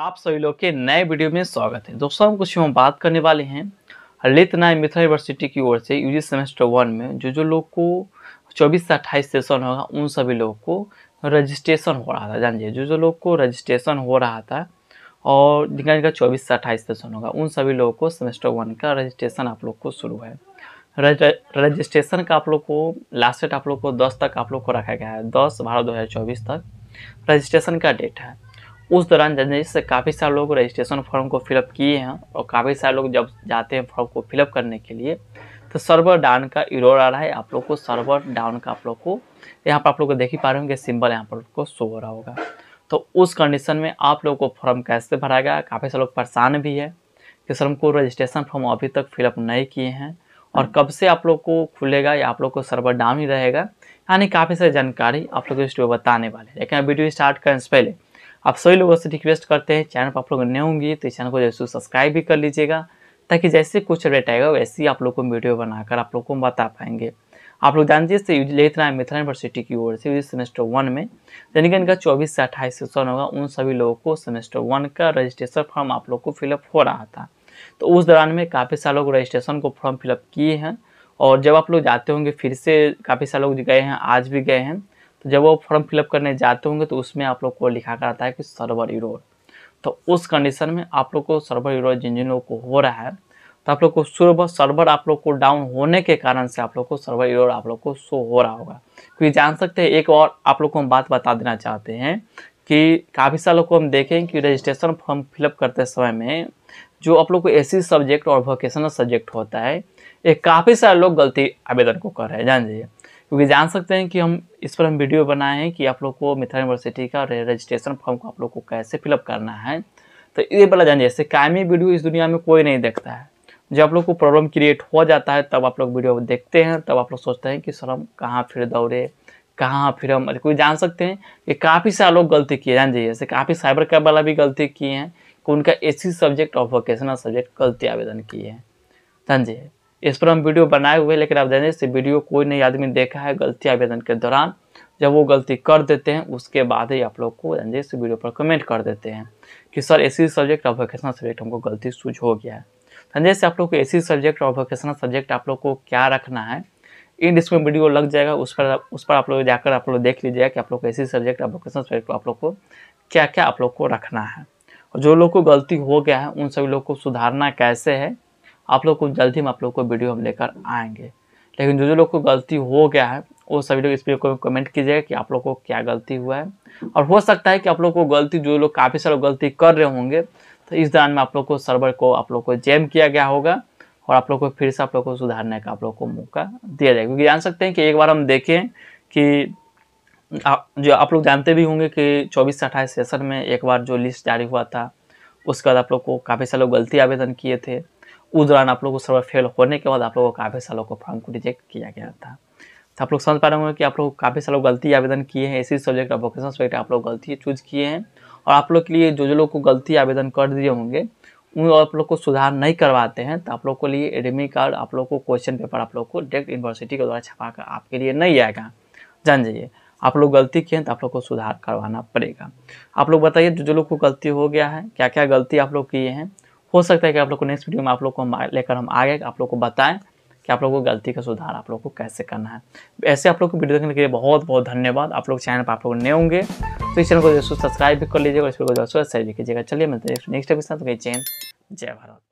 आप सभी लोग के नए वीडियो में स्वागत है दोस्तों हम कुछ हम बात करने वाले हैं ललित नाय मिथिला यूनिवर्सिटी की ओर से यूजी सेमेस्टर वन में जो जो लोग को 24 से 28 सेशन होगा उन सभी लोगों को रजिस्ट्रेशन हो रहा था जानिए जो जो लोग को रजिस्ट्रेशन हो रहा था और जिनका जिनका चौबीस से अट्ठाईस सेशन होगा उन सभी लोगों को सेमेस्टर वन का रजिस्ट्रेशन आप लोग को शुरू है रजिस्ट्रेशन का आप लोग को लास्ट डेट आप लोग को दस तक आप लोग को रखा गया है दस बारह दो तक रजिस्ट्रेशन का डेट है उस दौरान से काफ़ी सारे लोग रजिस्ट्रेशन फॉर्म को फिलअप किए हैं और काफ़ी सारे लोग जब जाते हैं फॉर्म को फिलअप करने के लिए तो सर्वर डाउन का इरोर आ रहा है आप लोग को सर्वर डाउन का आप लोग को यहाँ पर आप लोग को देख ही पा रहे होंगे सिंबल यहाँ पर को शो हो रहा होगा तो उस कंडीशन में आप लोग को फॉर्म कैसे भरा गया काफ़ी सारे लोग परेशान भी है कि सर हमको रजिस्ट्रेशन फॉर्म अभी तक फिलअप नहीं किए हैं और हाँ। कब से आप लोग को खुलेगा या आप लोग को सर्वर डाउन ही रहेगा यानी काफ़ी सारी जानकारी आप लोग को इस वीडियो बताने वाले लेकिन वीडियो स्टार्ट करने से पहले आप सभी लोगों से रिक्वेस्ट करते हैं चैनल पर आप लोग नए होंगे तो इस चैनल को जैसे सब्सक्राइब भी कर लीजिएगा ताकि जैसे कुछ रेट आएगा वैसे ही आप लोग को वीडियो बनाकर आप लोग को बता पाएंगे आप लोग जानते हैं ललित नारायण मिथिला यूनिवर्सिटी की ओर से सेमेस्टर वन में यानी कि इनका चौबीस से अट्ठाईस सेशन होगा उन सभी लोगों को सेमेस्टर वन का रजिस्ट्रेशन फॉर्म आप लोग को फिलअप हो रहा था तो उस दौरान में काफ़ी सारे लोग रजिस्ट्रेशन को फॉर्म फिलअप किए हैं और जब आप लोग जाते होंगे फिर से काफ़ी सारे लोग गए हैं आज भी गए हैं तो जब वो फॉर्म फिलअप करने जाते होंगे तो उसमें आप लोग को लिखा कर आता है कि सर्वर इरोर तो उस कंडीशन में आप लोग को सर्वर इरोर जिन जिन लोग को हो रहा है तो आप लोग को सुबह सर्वर आप लोग को डाउन होने के कारण से आप लोग को सर्वर इरोर आप लोग को शो हो रहा होगा क्योंकि जान सकते हैं एक और आप लोग को हम बात बता देना चाहते हैं कि काफ़ी सारे लोग को हम देखें कि रजिस्ट्रेशन फॉर्म फिलअप करते समय में जो आप लोग को ए सब्जेक्ट और वोकेशनल सब्जेक्ट होता है ये काफ़ी सारे लोग गलती आवेदन को कर रहे हैं जान जाइए क्योंकि जान सकते हैं कि हम इस पर हम वीडियो बनाए हैं कि आप लोग को मिथिला यूनिवर्सिटी का रजिस्ट्रेशन फॉर्म को आप लोग को कैसे फिलअप करना है तो ये वाला जान जैसे कायमी वीडियो इस दुनिया में कोई नहीं देखता है जब आप लोग को प्रॉब्लम क्रिएट हो जाता है तब आप लोग वीडियो देखते हैं तब आप लोग सोचते हैं कि सर हम कहाँ फिर दौड़े कहाँ फिर हम कोई जान सकते हैं कि काफ़ी सारे लोग गलती किए जान जाइए जैसे काफ़ी साइबर कैब वाला भी गलती किए हैं कि उनका ए सब्जेक्ट और वोकेशनल सब्जेक्ट गलती आवेदन किए हैं जान जाइए इस पर हम वीडियो बनाए हुए लेकिन आप देने से वीडियो कोई नहीं आदमी देखा है गलती आवेदन के दौरान जब वो गलती कर देते हैं उसके बाद ही आप लोग को जानते इस वीडियो पर कमेंट कर देते हैं कि सर ऐसी सब्जेक्ट और वोकेशनल सब्जेक्ट हमको गलती सूझ हो गया है संजय से आप लोग को ऐसी सब्जेक्ट और वोकेशनल सब्जेक्ट आप लोग को क्या रखना है इन डिस्क्रिप्शन वीडियो लग जाएगा उस पर उस पर आप लोग जाकर आप लोग देख लीजिएगा कि आप लोग को एसी सब्जेक्ट और वोकेशनल सब्जेक्ट आप लोग को क्या क्या आप लोग को रखना है और जो लोग को गलती हो गया है उन सभी लोग को सुधारना कैसे है आप लोग को जल्द ही हम आप लोग को वीडियो हम लेकर आएंगे लेकिन जो जो लोग को गलती हो गया है वो सभी लोग इस को कमेंट कीजिएगा कि आप लोग को क्या गलती हुआ है और हो सकता है कि आप लोग को गलती जो लोग काफ़ी सारे गलती कर रहे होंगे तो इस दौरान में आप लोग को सर्वर को आप लोग को जैम किया गया होगा और आप लोग को फिर से आप लोग को सुधारने का आप लोग को मौका दिया जाएगा क्योंकि जान सकते हैं कि एक बार हम देखें कि आप जो आप लोग जानते भी होंगे कि चौबीस से अट्ठाईस सेशन में एक बार जो लिस्ट जारी हुआ था उसके बाद आप लोग को काफ़ी सारे लोग गलती आवेदन किए थे उस दौरान आप लोग को सर्वर फेल होने के बाद आप लोगों को काफ़ी सालों को फॉर्म को रिजेक्ट किया गया था तो आप लोग समझ पा रहे होंगे कि आप लोग काफ़ी सालों गलती आवेदन किए हैं इसी सब्जेक्ट और वोकेशनल सब्जेक्ट आप लोग गलती चूज किए हैं और आप लोग के लिए जो जो लोग को गलती आवेदन कर दिए होंगे उन आप लोग को सुधार नहीं करवाते हैं तो आप लोग को लिए एडमी कार्ड आप लोग को क्वेश्चन पेपर आप लोग को डायरेक्ट यूनिवर्सिटी के द्वारा छपा कर आपके लिए नहीं आएगा जान जाइए आप लोग गलती किए हैं तो आप लोग को सुधार करवाना पड़ेगा आप लोग बताइए जो जो लोग को गलती हो गया है क्या क्या गलती आप लोग किए हैं हो सकता है कि आप लोग को नेक्स्ट वीडियो में आप लोग को हम लेकर हम आगे आप लोग को बताएं कि आप लोग को गलती का सुधार आप लोग को कैसे करना है ऐसे आप लोग को वीडियो देखने के लिए बहुत बहुत धन्यवाद आप लोग चैनल पर आप लोग नए होंगे तो इस चैनल को जरूर सब्सक्राइब भी कर लीजिएगा इस वीडियो को जरूर शेयर भी कीजिएगा चलिए मिलते हैं नेक्स्ट एपिसोड तो जय जय भारत